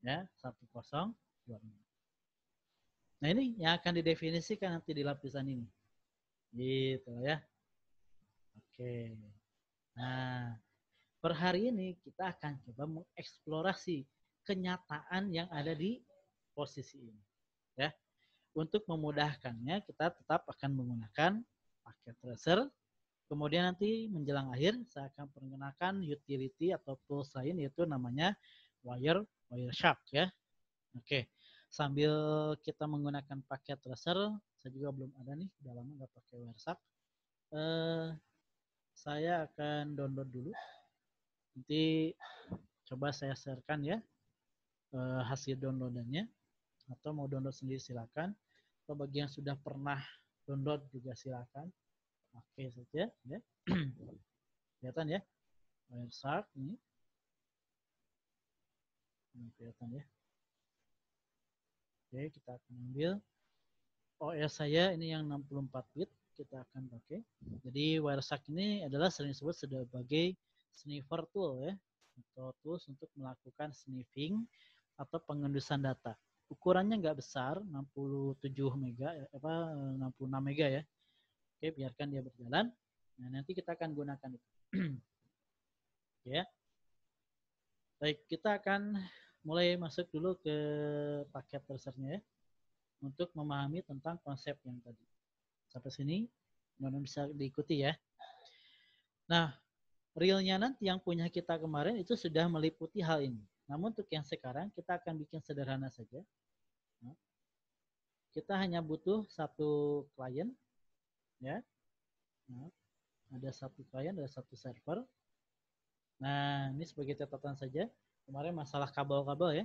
Ya, 1025. Nah, ini yang akan didefinisikan nanti di lapisan ini. Gitu ya. Oke. Nah, per hari ini kita akan coba mengeksplorasi kenyataan yang ada di posisi ini. Untuk memudahkannya, kita tetap akan menggunakan paket tracer. Kemudian nanti menjelang akhir, saya akan perkenalkan utility atau tools lain, yaitu namanya wire, wire shark ya. Oke, sambil kita menggunakan paket tracer, saya juga belum ada nih, dalam enggak pakai wire shark. Eh, saya akan download dulu. Nanti coba saya sharekan ya eh, hasil downloadannya atau mau download sendiri silakan atau bagi yang sudah pernah download juga silakan oke saja ya kelihatan ya Wireshark ini ini hmm, kelihatan ya oke kita akan ambil OS saya ini yang 64 bit kita akan pakai jadi Wireshark ini adalah sering disebut sebagai sniffer tool ya atau tools untuk melakukan sniffing atau pengendusan data ukurannya nggak besar 67 mega eh, apa 66 mega ya oke biarkan dia berjalan nah nanti kita akan gunakan itu ya baik kita akan mulai masuk dulu ke paket tracernya ya untuk memahami tentang konsep yang tadi sampai sini mudah bisa diikuti ya nah realnya nanti yang punya kita kemarin itu sudah meliputi hal ini namun untuk yang sekarang kita akan bikin sederhana saja kita hanya butuh satu klien ya nah, ada satu klien ada satu server nah ini sebagai catatan saja kemarin masalah kabel-kabel ya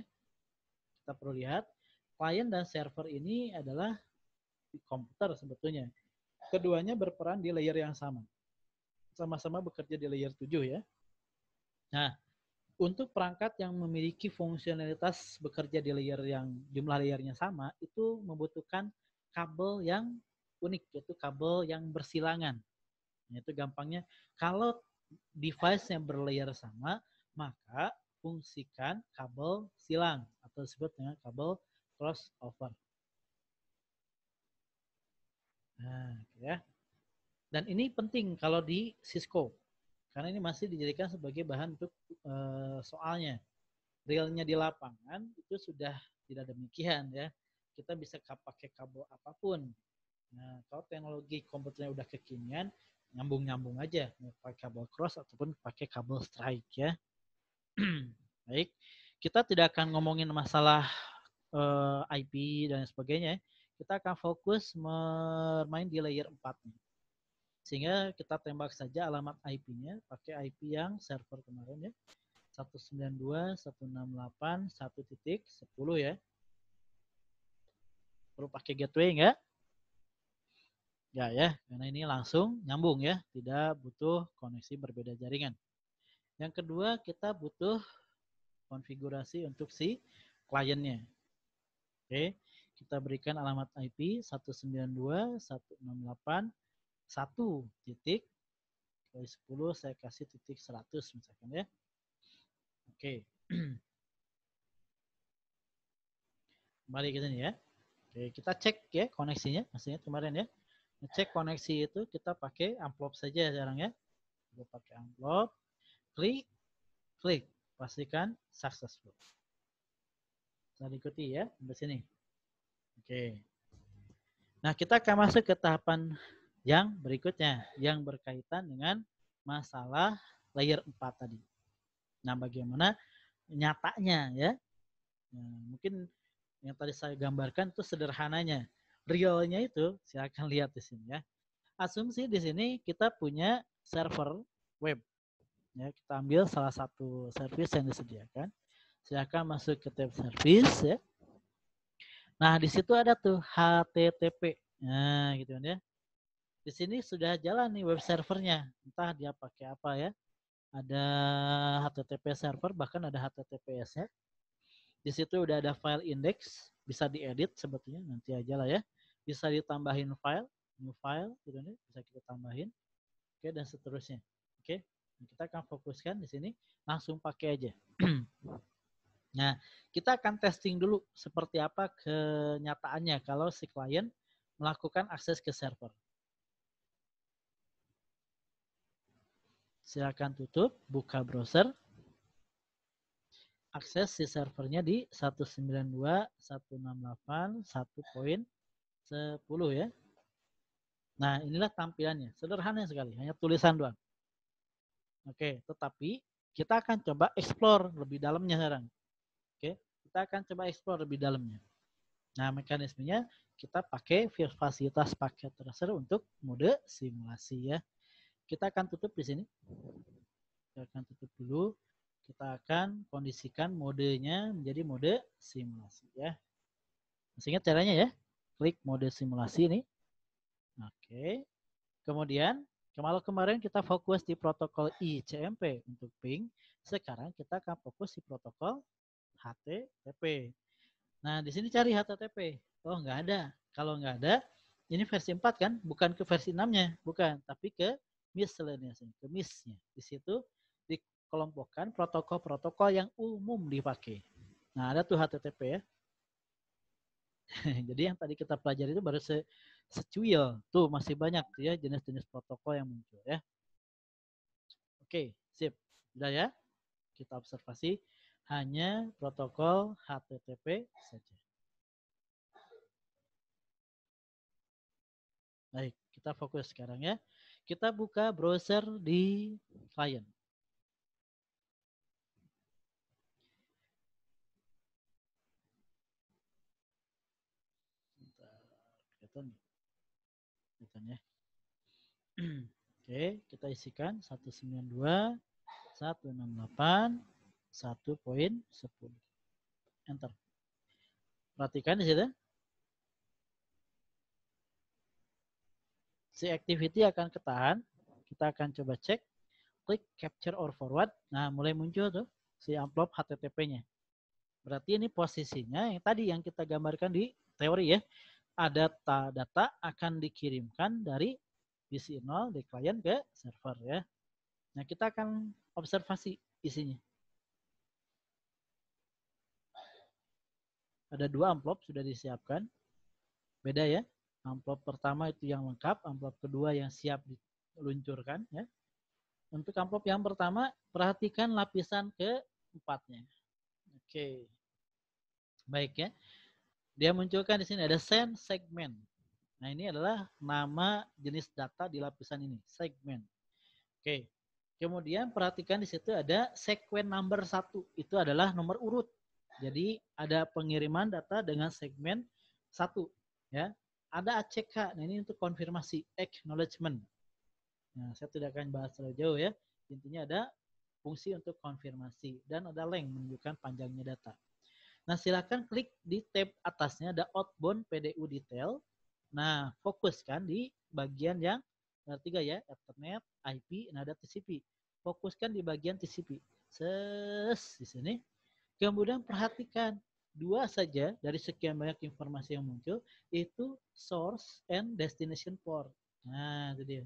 kita perlu lihat klien dan server ini adalah di komputer sebetulnya keduanya berperan di layer yang sama sama-sama bekerja di layer 7 ya nah untuk perangkat yang memiliki fungsionalitas bekerja di layer yang jumlah layernya sama itu membutuhkan kabel yang unik yaitu kabel yang bersilangan. Itu gampangnya kalau device yang berlayer sama maka fungsikan kabel silang atau disebut dengan kabel crossover. Nah, gitu ya. Dan ini penting kalau di Cisco karena ini masih dijadikan sebagai bahan untuk e, soalnya. Realnya di lapangan itu sudah tidak demikian ya. Kita bisa pakai kabel apapun. Nah, kalau teknologi komputernya udah kekinian, nyambung-nyambung aja. Mau pakai kabel cross ataupun pakai kabel strike ya. Baik, kita tidak akan ngomongin masalah e, eh, IP dan sebagainya. Ya. Kita akan fokus bermain di layer 4 nih sehingga kita tembak saja alamat IP-nya pakai IP yang server kemarin ya. 192.168.1.10 ya. Perlu pakai gateway enggak? Ya ya, karena ini langsung nyambung ya, tidak butuh koneksi berbeda jaringan. Yang kedua, kita butuh konfigurasi untuk si kliennya. Oke, kita berikan alamat IP 192.168 satu titik kali 10 saya kasih titik 100 misalkan ya. Oke. mari kita nih ya. Oke, kita cek ya koneksinya, maksudnya kemarin ya. Cek koneksi itu kita pakai amplop saja sekarang ya. Kita pakai amplop. Klik, klik. Pastikan successful. Kita ikuti ya, sampai sini. Oke. Nah, kita akan masuk ke tahapan yang berikutnya yang berkaitan dengan masalah layer 4 tadi. Nah, bagaimana nyatanya ya? Nah, mungkin yang tadi saya gambarkan itu sederhananya. Realnya itu silakan lihat di sini ya. Asumsi di sini kita punya server web. Ya, kita ambil salah satu service yang disediakan. Silakan masuk ke tab service ya. Nah, di situ ada tuh HTTP. Nah, gitu kan ya. Di sini sudah jalan nih web servernya. Entah dia pakai apa ya. Ada HTTP server, bahkan ada https ya. Di situ udah ada file index, bisa diedit sebetulnya nanti aja lah ya. Bisa ditambahin file, new file gitu nih, bisa kita tambahin. Oke, dan seterusnya. Oke, kita akan fokuskan di sini langsung pakai aja. nah, kita akan testing dulu seperti apa kenyataannya kalau si klien melakukan akses ke server. Silakan tutup, buka browser. Akses si servernya di 192.168.1.10 ya. Nah, inilah tampilannya. Sederhana sekali, hanya tulisan doang. Oke, tetapi kita akan coba explore lebih dalamnya sekarang. Oke, kita akan coba explore lebih dalamnya. Nah, mekanismenya kita pakai fasilitas paket tracer untuk mode simulasi ya kita akan tutup di sini. Kita akan tutup dulu. Kita akan kondisikan modenya menjadi mode simulasi ya. Masih ingat caranya ya? Klik mode simulasi ini. Oke. Kemudian kalau kemarin kita fokus di protokol ICMP untuk ping, sekarang kita akan fokus di protokol HTTP. Nah, di sini cari HTTP. Oh, nggak ada. Kalau nggak ada, ini versi 4 kan? Bukan ke versi 6-nya, bukan. Tapi ke miscellaneous miss-nya. di situ dikelompokkan protokol-protokol yang umum dipakai. Nah, ada tuh HTTP ya. Jadi yang tadi kita pelajari itu baru se secuil. Tuh masih banyak tuh ya jenis-jenis protokol yang muncul ya. Oke, sip. Sudah ya. Kita observasi hanya protokol HTTP saja. Baik, kita fokus sekarang ya. Kita buka browser di client. kelihatan kelihatan ya. Oke, kita isikan 192.168.1.10. Enter. Perhatikan di situ. si activity akan ketahan. Kita akan coba cek. Klik capture or forward. Nah, mulai muncul tuh si amplop HTTP-nya. Berarti ini posisinya yang tadi yang kita gambarkan di teori ya. Ada data, data akan dikirimkan dari pc 0 di client ke server ya. Nah, kita akan observasi isinya. Ada dua amplop sudah disiapkan. Beda ya. Amplop pertama itu yang lengkap, amplop kedua yang siap diluncurkan. Ya. Untuk amplop yang pertama, perhatikan lapisan keempatnya. Oke, baik ya. Dia munculkan di sini ada send segmen. Nah ini adalah nama jenis data di lapisan ini, segmen. Oke, kemudian perhatikan di situ ada sequence number satu. Itu adalah nomor urut. Jadi ada pengiriman data dengan segmen satu, ya ada ACK. Nah, ini untuk konfirmasi, acknowledgement. Nah, saya tidak akan bahas terlalu jauh ya. Intinya ada fungsi untuk konfirmasi dan ada length menunjukkan panjangnya data. Nah, silakan klik di tab atasnya ada outbound PDU detail. Nah, fokuskan di bagian yang ketiga ya, Ethernet, IP, nah ada TCP. Fokuskan di bagian TCP. Ses di sini. Kemudian perhatikan dua saja dari sekian banyak informasi yang muncul itu source and destination port. Nah, itu dia.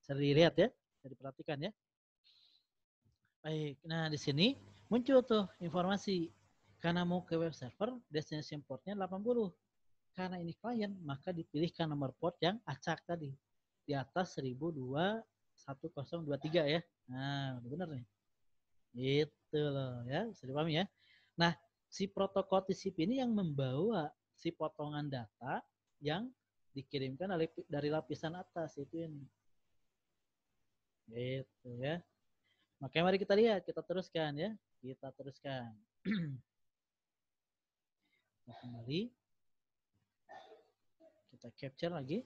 Bisa lihat ya, bisa diperhatikan ya. Baik, nah di sini muncul tuh informasi karena mau ke web server destination portnya 80. Karena ini klien, maka dipilihkan nomor port yang acak tadi di atas 1023 ya. Nah, benar nih. itu loh ya, bisa dipahami ya. Nah, si protokol TCP ini yang membawa si potongan data yang dikirimkan dari, dari lapisan atas itu ini. Gitu ya. Makanya mari kita lihat, kita teruskan ya. Kita teruskan. kita kembali. Kita capture lagi.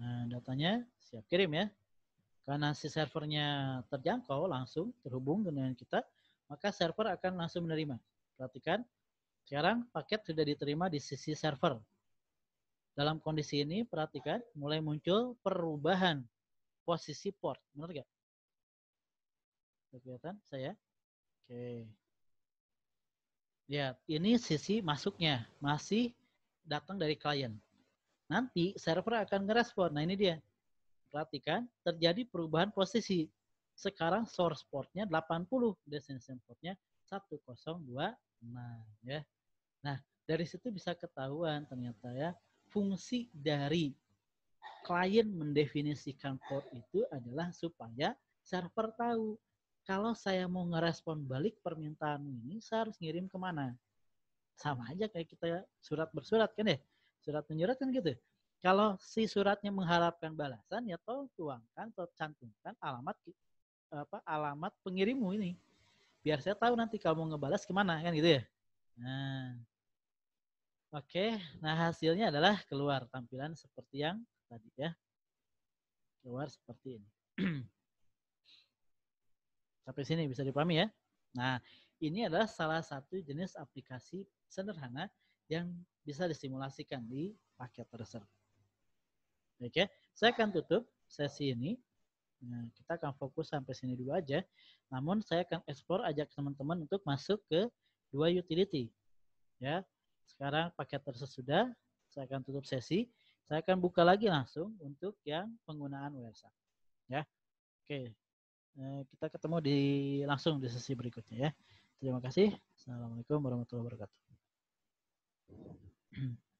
Nah, datanya siap kirim ya. Karena si servernya terjangkau langsung terhubung dengan kita, maka server akan langsung menerima. Perhatikan, sekarang paket sudah diterima di sisi server. Dalam kondisi ini, perhatikan, mulai muncul perubahan posisi port. Benar nggak? Kelihatan saya? Oke. Lihat, ini sisi masuknya. Masih datang dari klien. Nanti server akan ngerespon. Nah ini dia. Perhatikan, terjadi perubahan posisi. Sekarang source portnya 80, destination portnya 102. Nah, ya. Nah, dari situ bisa ketahuan ternyata ya fungsi dari klien mendefinisikan port itu adalah supaya server tahu kalau saya mau ngerespon balik permintaan ini saya harus ngirim kemana sama aja kayak kita surat bersurat kan ya surat menyurat kan gitu kalau si suratnya mengharapkan balasan ya tolong tuangkan atau cantumkan alamat apa alamat pengirimmu ini biar saya tahu nanti kamu ngebalas kemana kan gitu ya. Nah, oke. Okay. Nah hasilnya adalah keluar tampilan seperti yang tadi ya. Keluar seperti ini. Sampai sini bisa dipahami ya. Nah ini adalah salah satu jenis aplikasi sederhana yang bisa disimulasikan di paket tersebut. Oke, okay. Ya, saya akan tutup sesi ini. Nah, kita akan fokus sampai sini dulu aja. Namun saya akan explore ajak teman-teman untuk masuk ke dua utility. Ya. Sekarang paket tersesudah, saya akan tutup sesi. Saya akan buka lagi langsung untuk yang penggunaan WhatsApp. E ya. Oke. Eh, kita ketemu di langsung di sesi berikutnya ya. Terima kasih. Assalamualaikum warahmatullahi wabarakatuh.